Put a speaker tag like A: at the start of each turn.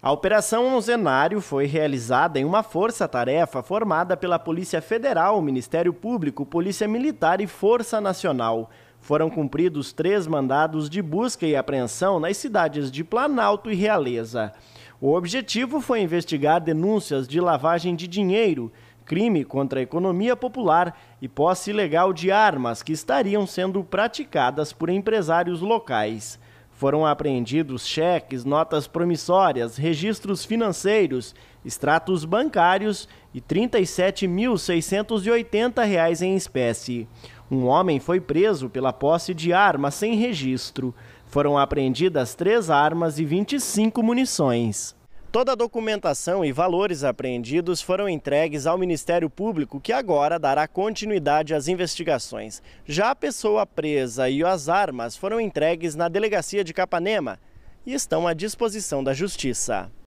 A: A Operação Onzenário foi realizada em uma força-tarefa formada pela Polícia Federal, Ministério Público, Polícia Militar e Força Nacional. Foram cumpridos três mandados de busca e apreensão nas cidades de Planalto e Realeza. O objetivo foi investigar denúncias de lavagem de dinheiro, crime contra a economia popular e posse ilegal de armas que estariam sendo praticadas por empresários locais. Foram apreendidos cheques, notas promissórias, registros financeiros, extratos bancários e R$ 37.680 em espécie. Um homem foi preso pela posse de arma sem registro. Foram apreendidas três armas e 25 munições. Toda a documentação e valores apreendidos foram entregues ao Ministério Público, que agora dará continuidade às investigações. Já a pessoa presa e as armas foram entregues na delegacia de Capanema e estão à disposição da Justiça.